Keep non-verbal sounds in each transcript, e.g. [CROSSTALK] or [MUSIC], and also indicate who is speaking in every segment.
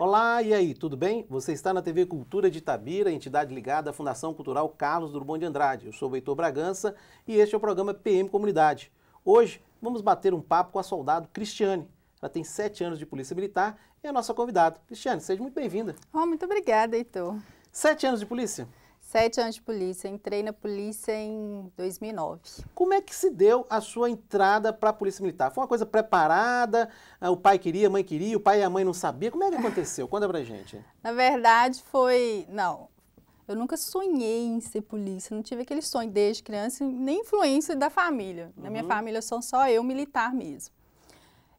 Speaker 1: Olá, e aí, tudo bem? Você está na TV Cultura de Itabira, entidade ligada à Fundação Cultural Carlos Drummond de Andrade. Eu sou o Heitor Bragança e este é o programa PM Comunidade. Hoje vamos bater um papo com a soldado Cristiane. Ela tem sete anos de Polícia Militar e é a nossa convidada. Cristiane, seja muito bem-vinda. Oh, muito obrigada, Heitor. Sete anos de polícia?
Speaker 2: Sete anos de polícia. Entrei na polícia em 2009.
Speaker 1: Como é que se deu a sua entrada para a Polícia Militar? Foi uma coisa preparada? Ah, o pai queria, a mãe queria, o pai e a mãe não sabiam? Como é que aconteceu? Conta pra gente.
Speaker 2: Na verdade, foi. Não. Eu nunca sonhei em ser polícia, não tive aquele sonho desde criança, nem influência da família. Na uhum. minha família são só eu militar mesmo.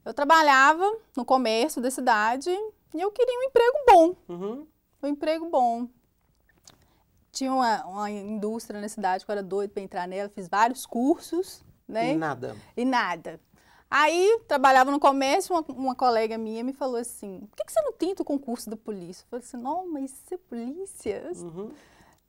Speaker 2: Eu trabalhava no comércio da cidade e eu queria um emprego bom. Uhum. Um emprego bom. Tinha uma, uma indústria na cidade que eu era doido para entrar nela, fiz vários cursos, né? E nada. E nada. Aí, trabalhava no comércio, uma, uma, colega minha me falou assim, por que, que você não tenta o concurso da polícia? Eu falei assim, não, mas ser é polícia? Uhum.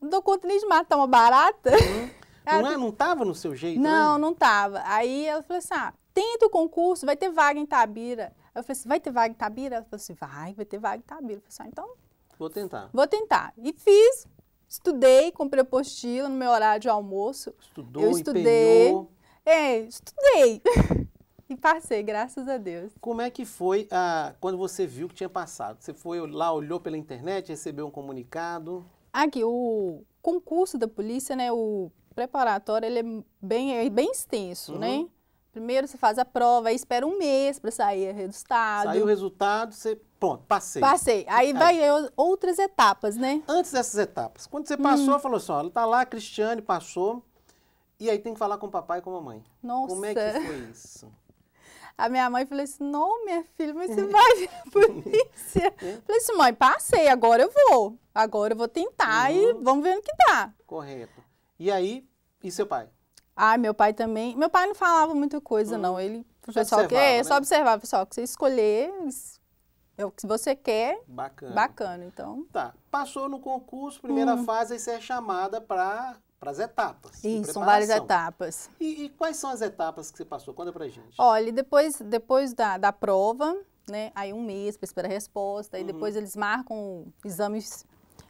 Speaker 2: Não dou conta nem de matar uma barata. Uhum.
Speaker 1: [LAUGHS] não, é, não tava no seu jeito? Não, né?
Speaker 2: não tava. Aí ela falou assim, ah, tenta o concurso, vai ter vaga em Tabira. Eu falei assim, vai ter vaga em Tabira? Ela falou assim, vai, vai ter vaga em Tabira. Eu falei assim, ah, então... Vou tentar. Vou tentar. E fiz, Estudei, comprei apostila no meu horário de almoço. Estudou, eu estudei. Empenhou. É, estudei. [LAUGHS] e passei, graças a Deus.
Speaker 1: Como é que foi ah, quando você viu que tinha passado? Você foi lá, olhou pela internet, recebeu um comunicado?
Speaker 2: Aqui, o concurso da polícia, né, o preparatório, ele é bem, é bem extenso, uhum. né? Primeiro você faz a prova, aí espera um mês para sair o resultado. Saiu o
Speaker 1: resultado, você. Pronto, passei. Passei. Aí é. vai outras etapas, né? Antes dessas etapas. Quando você passou, hum. falou assim: olha, tá lá, a Cristiane passou. E aí tem que falar com o papai e com a mamãe. Nossa. Como é que foi isso?
Speaker 2: A minha mãe falou assim: não, minha filha, mas você vai vir a [LAUGHS] polícia. É. eu falei assim, mãe, passei, agora eu vou. Agora eu vou tentar uhum. e vamos ver o que dá.
Speaker 1: Correto. E aí, e seu pai?
Speaker 2: Ah, meu pai também. Meu pai não falava muita coisa, hum. não. Ele, só pessoal, que, é, né? só observava, pessoal, que você escolher é o que você quer. Bacana. Bacana, então. Tá. Passou no concurso,
Speaker 1: primeira hum. fase, aí você é chamada para para as etapas.
Speaker 2: Isso, são várias
Speaker 1: etapas. E, e, quais são as etapas que você passou? Conta para gente.
Speaker 2: Olha, depois, depois da, da prova, né, aí um mês para esperar a resposta, uhum. e depois eles marcam exames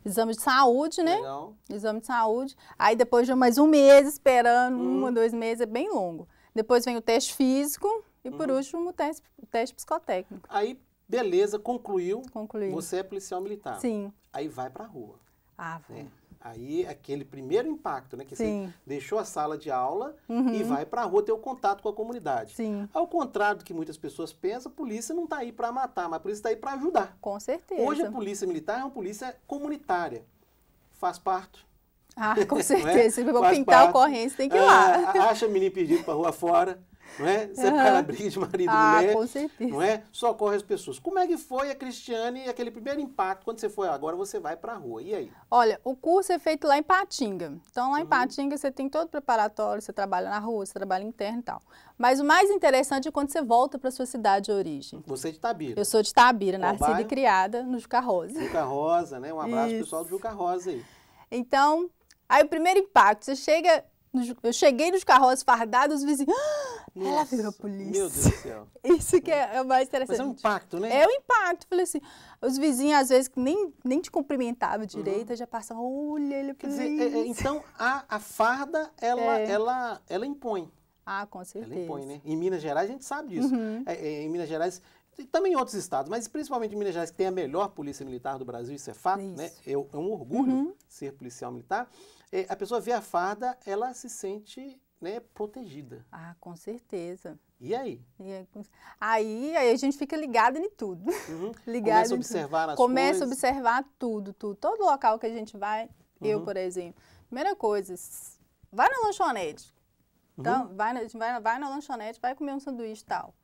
Speaker 2: exame de saúde, né? Legal. Exame de saúde. Aí depois de mais um mês esperando, hum. um, dois meses, é bem longo. Depois vem o teste físico e, por uhum. último, o teste, o teste psicotécnico.
Speaker 1: Aí, beleza, concluiu. Concluiu. Você é policial militar. Sim. Aí vai pra rua. Ah, vai. É. Aí, aquele primeiro impacto, né? Que Sim. você deixou a sala de aula uhum. e vai para a rua ter o contato com a comunidade. Sim. Ao contrário do que muitas pessoas pensam, a polícia não está aí para matar, mas a polícia está aí para ajudar. Com certeza. Hoje, a polícia militar é uma polícia comunitária. Faz parto
Speaker 2: ah, com [LAUGHS] é? certeza. É? Se for pintar a ocorrência, tem que ir lá. Ah,
Speaker 1: acha menino perdido para rua fora não é? Separa a briga de marido e ah, mulher. Né? com certeza. Não é? Socorre as pessoas. Como é que foi a Cristiane, aquele primeiro impacto, quando você foi, agora você vai para a rua, e aí?
Speaker 2: Olha, o curso é feito lá em Patinga. Então, lá em uhum. Patinga, você tem todo o preparatório, você trabalha na rua, você trabalha interno e tal. Mas o mais interessante é quando você volta para sua cidade de origem.
Speaker 1: Você é de Tabira. Eu sou
Speaker 2: de Tabira, Qual nascida bairro? e criada no Juca Rosa. Juca
Speaker 1: Rosa, né? Um abraço Isso. pessoal do Juca Rosa aí.
Speaker 2: Então, aí o primeiro impacto, você chega eu cheguei nos carroços fardados, os vizinhos. Nossa, ah! ela virou
Speaker 1: polícia. Meu Deus do céu. [LAUGHS] Isso
Speaker 2: que é, é, o mais interessante. Mas é um impacto, né? É um impacto. Falei assim, os vizinhos, às vezes, nem, nem te cumprimentavam uhum. direito, uhum. já passavam, olha, ele é polícia. Quer dizer, é, é, então,
Speaker 1: a, a farda, ela, é. ela, ela impõe. Ah, com certeza. Ela impõe, né? Em Minas Gerais, a gente sabe disso. Uhum. É, em Minas Gerais, e também em outros estados, mas principalmente em Minas Gerais, que tem a melhor polícia militar do Brasil, isso é fato, né? isso. né? É, um orgulho uhum. ser policial militar. É, a pessoa vê a farda, ela se sente né, protegida. Ah, com certeza. E aí?
Speaker 2: E aí, aí, aí, a gente fica ligado em tudo. Uhum. [LAUGHS] ligado Começa a observar tudo. as Começa coisas. a observar tudo, tudo. Todo local que a gente vai, uhum. eu, por exemplo. Primeira coisa, vai na lanchonete. Então, uhum. vai, na, vai, vai na lanchonete, vai comer um sanduíche e tal.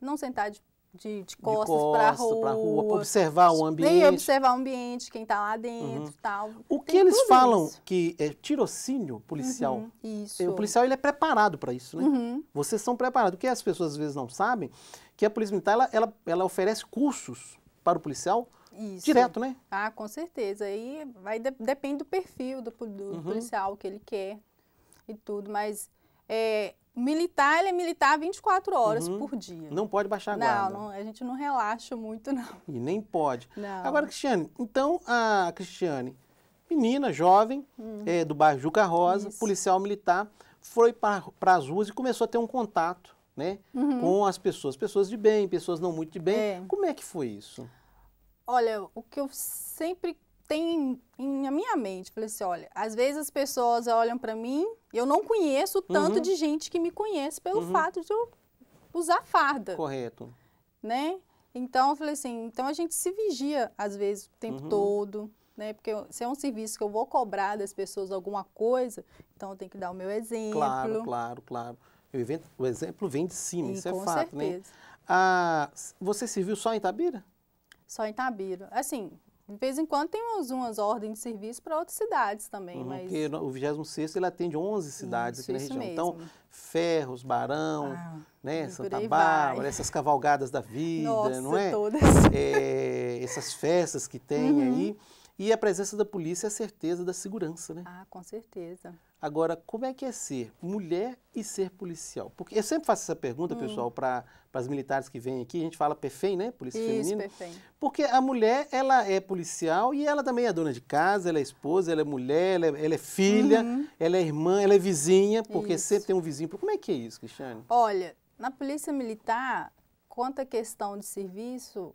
Speaker 2: Não sentar de de, de costas, para a rua,
Speaker 1: rua observar o ambiente. Nem observar
Speaker 2: o ambiente, quem está lá dentro uhum. tal.
Speaker 1: O que eles falam isso. que é tirocínio policial. Uhum, isso. É, o policial ele é preparado para isso, né? Uhum. Vocês são preparados. O que as pessoas às vezes não sabem, que a Polícia Militar ela, ela, ela oferece cursos para o policial isso. direto, né?
Speaker 2: Ah, com certeza. Aí vai, depende do perfil do, do uhum. policial que ele quer e tudo, mas... É, militar, ele é militar 24 horas uhum. por dia.
Speaker 1: Não pode baixar a guarda. Não,
Speaker 2: não, a gente não relaxa muito, não.
Speaker 1: E nem pode. Não. Agora, Cristiane, então a Cristiane, menina, jovem, uhum. é, do bairro Juca Rosa, Isso. policial militar, foi para as ruas e começou a ter um contato né, uhum. com as pessoas, pessoas de bem, pessoas não muito de bem. É. Como é que foi isso?
Speaker 2: Olha, o que eu sempre tem na minha mente, falei assim, olha, às vezes as pessoas olham para mim, eu não conheço o tanto uhum. de gente que me conhece pelo uhum. fato de eu usar farda. Correto. Né? Então, eu falei assim, então a gente se vigia, às vezes, o tempo uhum. todo, né? Porque se é um serviço que eu vou cobrar das pessoas alguma coisa, então eu tenho que dar o meu exemplo. Claro,
Speaker 1: claro, claro. O, evento, o exemplo vem de cima, isso é fato, né? certeza. né? Ah, você serviu só em Itabira?
Speaker 2: Só em Itabira. Assim, de vez em quando tem umas, umas ordens de serviço para outras cidades também. Uhum, mas... Porque
Speaker 1: o 26 ele atende 11 cidades isso, aqui na região. Então, mesmo. Então, Ferros, Barão, ah, né, Santa Bárbara, essas cavalgadas da vida, Nossa, não é? todas. É, essas festas que tem uhum. aí. E a presença da polícia é a certeza da segurança, né? Ah, com certeza. Agora, como é que é ser mulher e ser policial? Porque eu sempre faço essa pergunta, hum. pessoal, para as militares que vêm aqui. A gente fala perfeito, né? Polícia Isso, feminina. Perfeito. Porque a mulher, ela é policial e ela também é dona de casa, ela é esposa, ela é mulher, ela é, ela é filha, uhum. ela é irmã, ela é vizinha, porque isso. sempre tem um vizinho. Como é que é isso, Cristiane?
Speaker 2: Olha, na polícia militar, quanto à questão de serviço,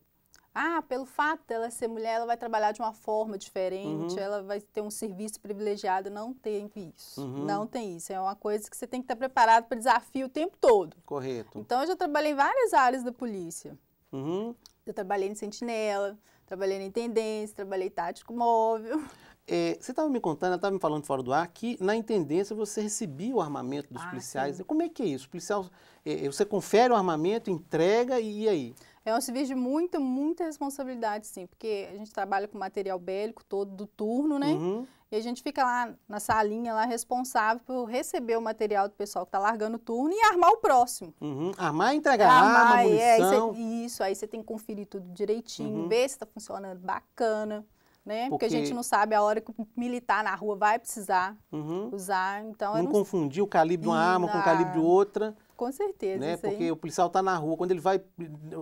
Speaker 2: ah, pelo fato dela ser mulher, ela vai trabalhar de uma forma diferente, uhum. ela vai ter um serviço privilegiado. Não tem isso. Uhum. Não tem isso. É uma coisa que você tem que estar preparado para desafio o tempo todo.
Speaker 1: Correto. Então,
Speaker 2: eu já trabalhei em várias áreas da polícia. Uhum. Eu trabalhei em sentinela, trabalhei na intendência, trabalhei tático móvel.
Speaker 1: É, você estava me contando, estava me falando fora do ar, que na intendência você recebia o armamento dos ah, policiais. Sim. Como é que é isso? O policial, é, é você confere o armamento, entrega e, e aí? É um serviço de
Speaker 2: muita, muita responsabilidade, sim, porque a gente trabalha com material bélico todo do turno, né? Uhum. E a gente fica lá na salinha, lá responsável por receber o material do pessoal que está largando o turno e armar o próximo.
Speaker 1: Uhum. Armar e entregar armar, arma, munição. É, aí
Speaker 2: cê, isso, aí você tem que conferir tudo direitinho, uhum. ver se está funcionando bacana, né? Porque... Porque... a gente não sabe a hora que o militar na rua vai precisar uhum. usar. Então, não, não
Speaker 1: confundir o calibre de uma arma com o calibre de outra.
Speaker 2: Com certeza. Né? Porque aí. o
Speaker 1: policial está na rua, quando ele vai,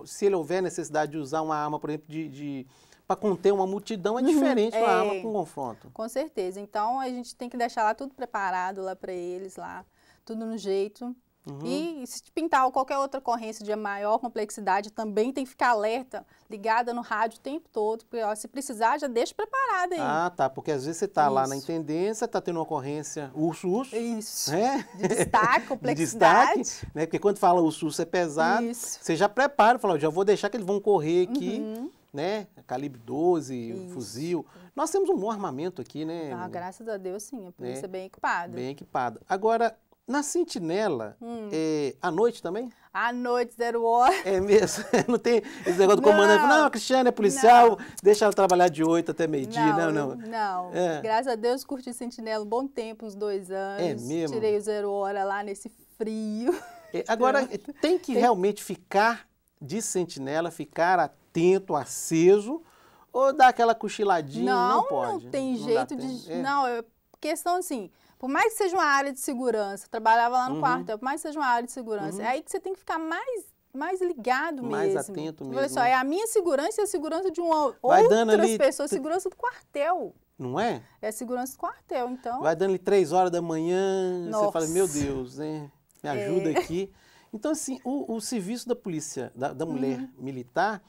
Speaker 1: se ele houver necessidade de usar uma arma, por exemplo, de, de para conter uma multidão é uhum, diferente uhum, é, uma arma é. com um confronto.
Speaker 2: Com certeza. Então a gente tem que deixar lá tudo preparado lá para eles lá, tudo no jeito. Uhum. E se pintar qualquer outra ocorrência de maior complexidade, também tem que ficar alerta, ligada no rádio o tempo todo, porque ó, se precisar, já deixa preparada aí. Ah,
Speaker 1: tá, porque às vezes você está lá na intendência, está tendo uma ocorrência urso-urso. Isso. Né? De destaque,
Speaker 2: complexidade. [LAUGHS] De
Speaker 1: destaque, né? Porque quando fala urso-urso é pesado, Isso. você já prepara, fala, já vou deixar que eles vão correr aqui. Uhum né? Calibre 12, Isso. fuzil. Nós temos um bom armamento aqui, né? Ah,
Speaker 2: graças a Deus, sim. A polícia é né? bem equipada. Bem
Speaker 1: equipada. Agora, na Sentinela, hum. é, à noite também? À noite, zero hora. É mesmo? [LAUGHS] Não tem esse negócio do comandante. Não, né? não Cristiane é policial, não. deixa ela trabalhar de oito até meio-dia. Não, não. Não. não. É. Graças
Speaker 2: a Deus, curti Sentinela um bom tempo, uns dois anos. É mesmo? Tirei o zero hora lá nesse frio.
Speaker 1: É, agora, [LAUGHS] tem que realmente ficar de Sentinela, ficar atento, aceso, ou dar aquela cochiladinha? Não, não pode. Não tem jeito de. É. Não,
Speaker 2: é questão assim por mais que seja uma área de segurança, trabalhava lá no uhum. quartel, por mais que seja uma área de segurança, uhum. é aí que você tem que ficar mais mais ligado mais mesmo. Mais atento assim, mesmo. Olha só, é a minha segurança e a segurança de uma outras ali, pessoas, segurança do quartel. Não é? É segurança do quartel, então. Vai
Speaker 1: dando ali três horas da manhã, Nossa. você fala, meu Deus, né? Me ajuda é. aqui. Então, assim, o, o, serviço da polícia, da, da mulher uhum. militar,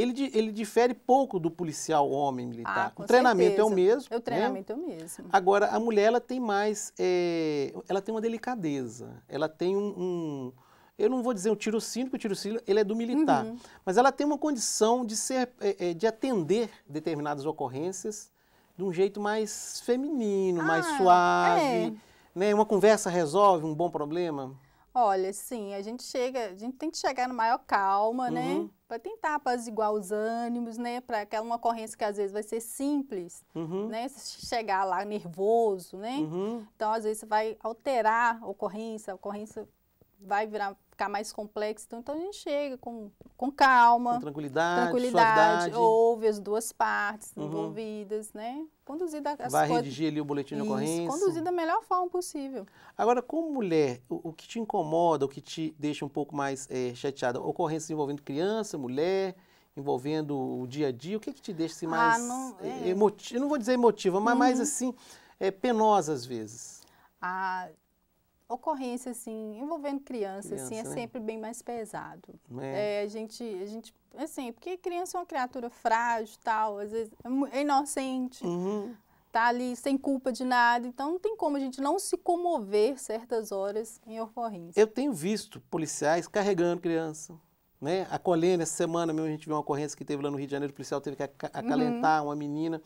Speaker 1: ele, ele difere pouco do policial homem militar. Ah, o treinamento certeza. é o mesmo. O né? treinamento né? é o mesmo. Agora, a mulher, ela tem mais, é, ela tem uma delicadeza, ela tem um, um eu não vou dizer um tirocínio, porque o tirocínio ele é do militar, uhum. mas ela tem uma condição de, ser, é, de atender determinadas ocorrências de um jeito mais feminino, ah, mais suave. É. Né? Uma conversa resolve um bom problema?
Speaker 2: Olha, sim, a gente chega, a gente tem que chegar no maior calma, né? uhum. né? Para tentar apaziguar os ânimos, né? Para aquela uma ocorrência que às vezes vai ser simples, uhum. né? Se chegar lá nervoso, né? Uhum. Então, às vezes, você vai alterar a ocorrência, a ocorrência vai virar ficar mais complexo. Então, então a gente chega com, com calma.
Speaker 1: Com tranquilidade, tranquilidade suavidade. Ouve
Speaker 2: as duas partes uhum. envolvidas, né? Conduzida as Vai redigir ali o
Speaker 1: boletim de ocorrência. Conduzida
Speaker 2: da melhor forma possível.
Speaker 1: Agora, como mulher, o, o, que te incomoda, o que te deixa um pouco mais é, chateada? Ocorrências envolvendo criança, mulher, envolvendo o dia a dia, o que, é que te deixa assim, ah, mais ah, não, eh, é... Não vou dizer emotiva, mas uhum. mais assim, é, penosa às vezes.
Speaker 2: Ah, ocorrência assim envolvendo criança, criança assim é né? sempre bem mais pesado. É. É, a gente a gente assim porque criança é uma criatura frágil tal, às vezes é, é inocente. Uhum. Tá ali sem culpa de nada, então não tem como a gente não se comover certas horas em ocorrência.
Speaker 1: Eu tenho visto policiais carregando criança, né? Acolhendo, essa semana mesmo a gente viu uma ocorrência que teve lá no Rio de Janeiro, o policial teve que acalentar uhum. uma menina.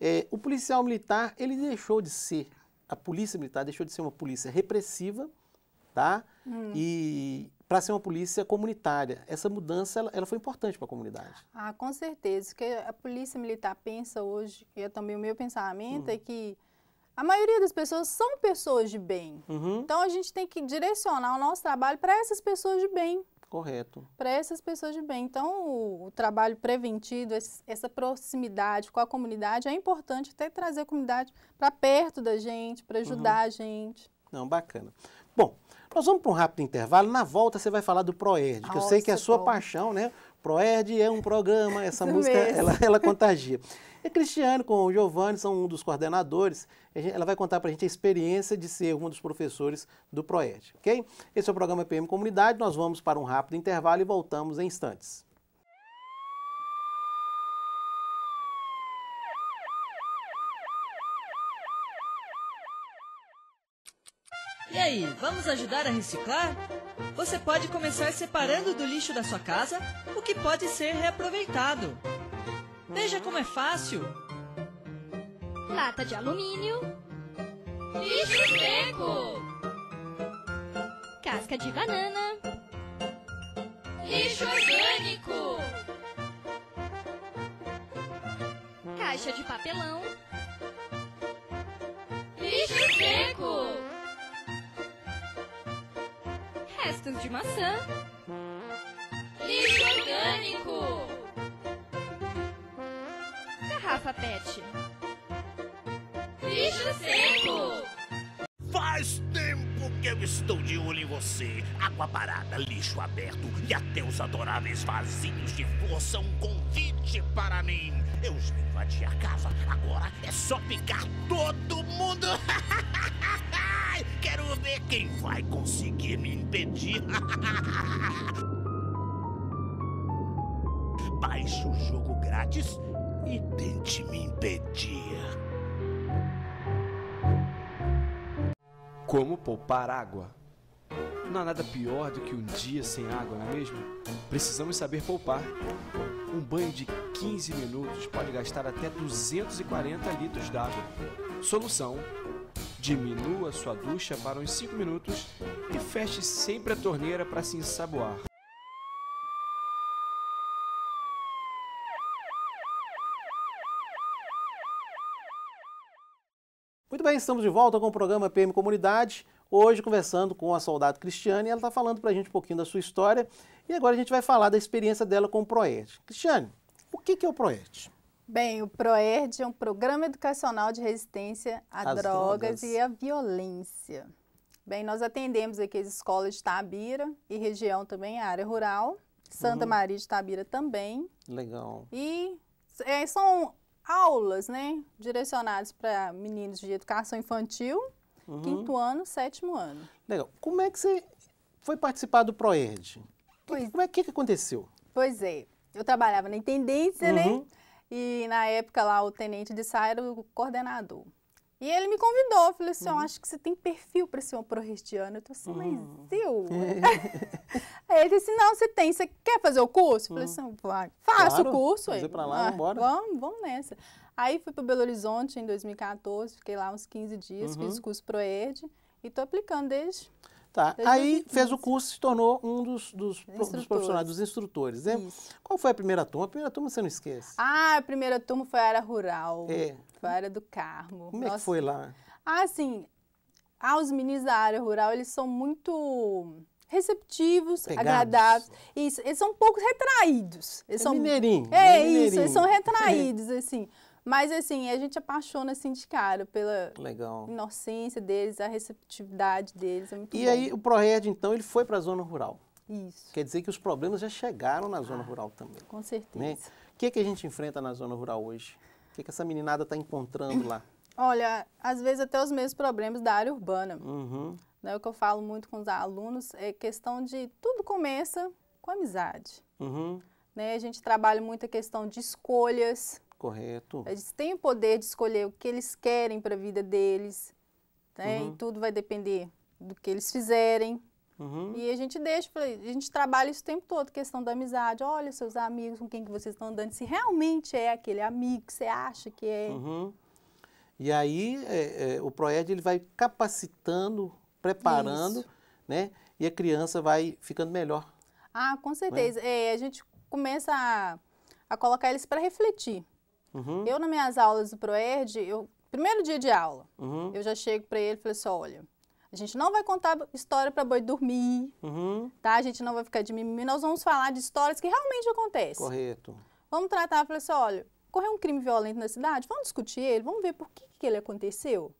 Speaker 1: É, o policial militar, ele deixou de ser a polícia militar deixou de ser uma polícia repressiva, tá? Hum. E para ser uma polícia comunitária. Essa mudança ela, ela foi importante para a comunidade.
Speaker 2: Ah, com certeza. O que a polícia militar pensa hoje, e é também o meu pensamento, uhum. é que a maioria das pessoas são pessoas de bem. Uhum. Então a gente tem que direcionar o nosso trabalho para essas pessoas de bem. Correto. Para essas pessoas de bem. Então, o, o trabalho preventivo, esse, essa proximidade com a comunidade, é importante até trazer a comunidade para perto da gente, para ajudar uhum. a gente.
Speaker 1: Não, bacana. Bom, nós vamos para um rápido intervalo. Na volta você vai falar do ProERD, que Nossa, eu sei que é a sua bom. paixão, né? Proerd é um programa, [LAUGHS] essa Isso música ela, ela [LAUGHS] contagia. E Cristiano Cristiane com o Giovanni são um dos coordenadores, ela vai contar para a gente a experiência de ser um dos professores do Proerd, ok? Esse é o programa PM Comunidade, nós vamos para um rápido intervalo e voltamos em instantes. E aí, vamos ajudar a
Speaker 2: reciclar? Você pode começar separando do lixo da sua casa o que pode ser reaproveitado. Veja como é fácil! Lata de alumínio, lixo seco, casca de banana, lixo orgânico, caixa de papelão, lixo seco. restos de maçã. Lixo orgânico. Garrafa PET.
Speaker 1: Lixo seco. Faz tempo que eu estou de olho em você. Água parada, lixo aberto e até os adoráveis vasinhos de são um convite para mim. Eu já invadi a casa, agora é só picar todo mundo. [LAUGHS] ver quem vai conseguir me impedir. [LAUGHS] Baixe o jogo grátis e tente me impedir. Como poupar água? Não há nada pior do que um dia sem água, não é mesmo? Precisamos saber poupar. Um banho de 15 minutos pode gastar até 240 litros d'água. Solução: Diminua sua ducha para uns 5 minutos e feche sempre a torneira para se ensaboar. Muito bem, estamos de volta com o programa PM Comunidade. Hoje conversando com a soldado Cristiane, ela está falando para a gente um pouquinho da sua história e agora a gente vai falar da experiência dela com o Proed. Cristiane, o que, que é o Proed?
Speaker 2: Bem, o PROERD é um programa educacional de resistência a drogas, drogas, e à violência. Bem, nós atendemos aqui as escolas de Tabira e região também, a área rural. Santa uhum. Maria de Tabira também.
Speaker 1: Legal.
Speaker 2: E é, são aulas, né, direcionadas para meninos de educação infantil, uhum. quinto ano, sétimo ano.
Speaker 1: Legal. Como é que você foi participar do PROERD? Pois, que, como é que, que aconteceu?
Speaker 2: Pois é, eu trabalhava na intendência, né, uhum. né? E na época lá o tenente de saia era o coordenador. E ele me convidou, falou assim, eu uhum. acho que você tem perfil para ser um proestiano. Eu tô assim, mas eu? Uhum. [LAUGHS] Aí ele disse, não, você tem, você quer fazer o curso? Eu falei uhum. assim, faço claro, o curso. Fazer para lá, ah, Vamos, vamos nessa. Aí fui para Belo Horizonte em 2014, fiquei lá uns 15 dias, uhum. fiz o curso ProEd e tô aplicando desde
Speaker 1: Tá. Aí fez o curso se tornou um dos, dos, dos profissionais, dos instrutores. Né? Qual foi a primeira turma? A primeira turma você não esquece.
Speaker 2: Ah, a primeira turma foi a área rural. É. Foi a área do Carmo. Como Nossa. é que foi lá? Ah, assim, ah, os meninos da área rural, eles são muito receptivos, Pegados. agradáveis. Isso, eles são um pouco retraídos. Eles é são... Mineirinho. É, é mineirinho. isso, eles são retraídos, assim. Mas assim, a gente apaixona assim de cara pela Legal. inocência deles, a receptividade deles. É e bom. aí o
Speaker 1: ProRed, então, ele foi para a zona rural. Isso. Quer dizer que os problemas já chegaram na zona ah, rural também. Com né? certeza. Né? O que, é que a gente enfrenta na zona rural hoje? O que, é que essa meninada está encontrando lá? [COUGHS]
Speaker 2: Olha, às vezes até os mesmos problemas da área urbana.
Speaker 1: Uhum.
Speaker 2: Né? O que eu falo muito com os alunos é questão de tudo começa com amizade. Uhum. Né? A gente trabalha muito a questão de escolhas
Speaker 1: Correto. Eles
Speaker 2: têm o poder de escolher o que eles querem para a vida deles, né? Uhum. E tudo vai depender do que eles fizerem. Uhum. E a gente deixa, a gente trabalha isso o tempo todo, questão da amizade. Olha seus amigos, com quem que vocês estão andando, se realmente é aquele amigo que você acha que é.
Speaker 1: Uhum. E aí é, é, o Proed ele vai capacitando, preparando, isso. né? E a criança vai ficando melhor.
Speaker 2: Ah, com certeza. Né? É, a gente começa a, a colocar eles para refletir. Uhum. Eu, nas minhas aulas do ProERD, eu, primeiro dia de aula, uhum. eu já chego para ele e falo assim, olha, a gente não vai contar história para boi dormir, uhum. tá? A gente não vai ficar de mimimi, nós vamos falar de histórias que realmente acontecem. Correto. Vamos tratar, falei assim, olha, ocorreu um crime violento na cidade, vamos discutir ele, vamos ver por que, que ele aconteceu.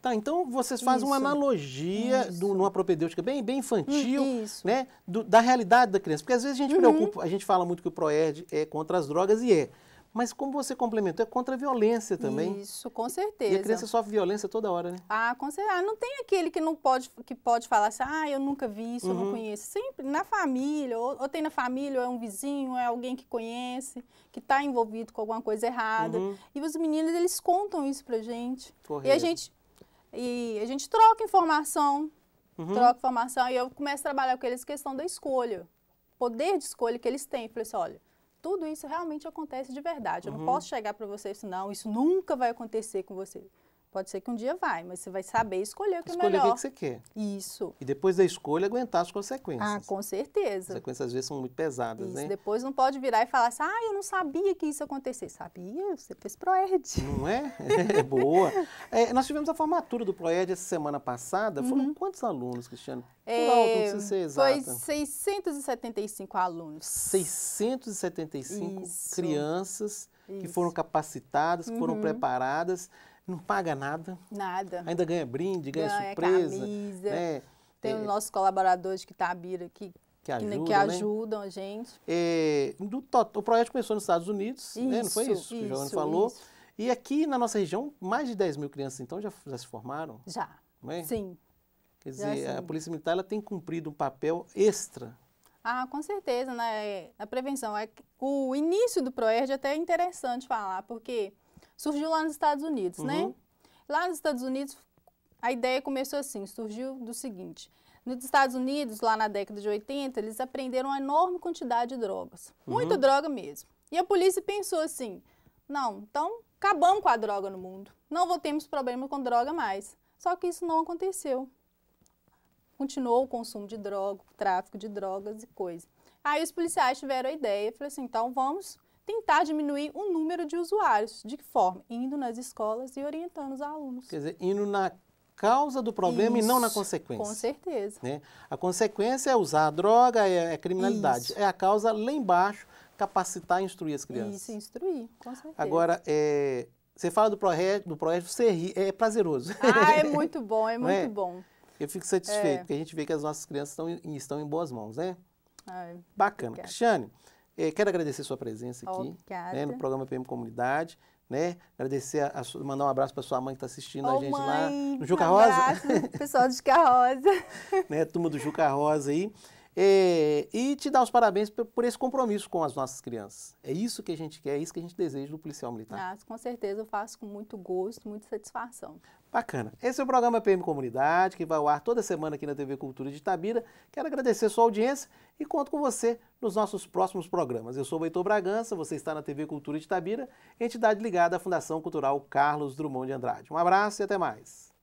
Speaker 2: Tá, então vocês fazem isso. uma
Speaker 1: analogia do, numa propedêutica bem, bem infantil, hum, isso. né? Do, da realidade da criança. Porque às vezes a gente uhum. preocupa, a gente fala muito que o PROERD é contra as drogas e é. Mas como você complementou, é contra a violência também.
Speaker 2: Isso, com certeza. E a criança
Speaker 1: sofre violência toda hora, né?
Speaker 2: Ah, com certeza. Ah, não tem aquele que não pode, que pode falar assim, ah, eu nunca vi isso, uhum. eu não uhum. conheço. Sempre na família, ou, ou, tem na família, ou é um vizinho, ou é alguém que conhece, que está envolvido com alguma coisa errada. Uhum. E os meninos, eles contam isso pra gente. Correto. E a gente, e a gente troca informação, uhum. troca informação, e eu começo a trabalhar com eles questão da escolha. Poder de escolha que eles têm. Falei assim, olha, tudo isso realmente acontece de verdade. Eu uhum. não posso chegar para você e não, isso nunca vai acontecer com você. Pode ser que um dia vai, mas você vai saber escolher o que escolher é melhor. Escolher o é que você quer. Isso.
Speaker 1: E depois da escolha, aguentar as consequências. Ah,
Speaker 2: com certeza. As
Speaker 1: consequências às vezes são muito pesadas, isso. né?
Speaker 2: Depois não pode virar e falar assim, ah, eu não sabia que isso acontecer. Sabia? Você fez ProEd.
Speaker 1: Não é? [LAUGHS] é boa. É, nós tivemos a formatura do ProEd essa semana passada. Foram uhum. quantos alunos, Cristiano? É, não, não sei se Foi
Speaker 2: 675 alunos.
Speaker 1: 675 isso. crianças isso. que foram capacitadas, que uhum. foram preparadas não paga nada.
Speaker 2: Nada. Ainda
Speaker 1: ganha brinde, ganha, ganha surpresa. Camisa. Né?
Speaker 2: Tem é, os é. nossos colaboradores que Tabira tá, que, que, ajuda, né, que, ajudam né? a gente.
Speaker 1: É, do, o projeto começou nos Estados Unidos, isso, né? não foi isso, isso que o Giovanni falou? Isso. E aqui na nossa região, mais de 10 mil crianças então já, já se formaram? Já. Não é? Sim. Quer dizer, já, sim. a Polícia Militar ela tem cumprido um papel extra.
Speaker 2: Ah, com certeza, né? É, a prevenção. É, o início do PROERD é até é interessante falar, porque surgiu lá nos Estados Unidos, né? uhum. né? Lá nos Estados Unidos, a ideia começou assim, surgiu do seguinte. Nos Estados Unidos, lá na década de 80, eles apreenderam uma enorme quantidade de drogas. Uhum. Muita droga mesmo. E a polícia pensou assim, não, então acabamos com a droga no mundo. Não voltemos problema com droga mais. Só que isso não aconteceu. Continuou o consumo de droga, o tráfico de drogas e coisa. Aí os policiais tiveram a ideia e falaram assim, então vamos tentar diminuir o número de usuários. De que forma? Indo nas escolas e orientando os alunos.
Speaker 1: Quer dizer, indo na causa do problema Isso, e não na consequência. Com
Speaker 2: certeza.
Speaker 1: Né? A consequência é usar a droga, é, é criminalidade. Isso. É a causa lá embaixo, capacitar e instruir as crianças.
Speaker 2: Isso, instruir, com certeza. Agora,
Speaker 1: é, você fala do ProRed, do ProRed, você ri, é prazeroso. Ah, é [LAUGHS] muito
Speaker 2: bom, é muito é? bom.
Speaker 1: Eu fico satisfeito, é. porque a gente vê que as nossas crianças estão, estão em boas mãos, né?
Speaker 2: Ai, Bacana. Obrigada. Cristiane,
Speaker 1: é, quero agradecer sua presença aqui Né, no programa PM Comunidade. Né? Agradecer, a, a, mandar um abraço para sua mãe que está assistindo oh, a gente mãe, lá no Juca um Rosa. Abraço, pessoal do Juca [LAUGHS]
Speaker 2: Rosa.
Speaker 1: né, turma do Juca Rosa aí. E, eh, e te dar os parabéns por, por, esse compromisso com as nossas crianças. É isso que a gente quer, é isso que a gente deseja do policial militar. Ah,
Speaker 2: com certeza, eu faço com muito gosto, muita satisfação.
Speaker 1: Bacana. Esse é o programa PM Comunidade, que vai ao ar toda semana aqui na TV Cultura de Itabira. Quero agradecer sua audiência e conto com você nos nossos próximos programas. Eu sou o Heitor Bragança, você está na TV Cultura de Itabira, entidade ligada à Fundação Cultural Carlos Drummond de Andrade. Um abraço e até mais.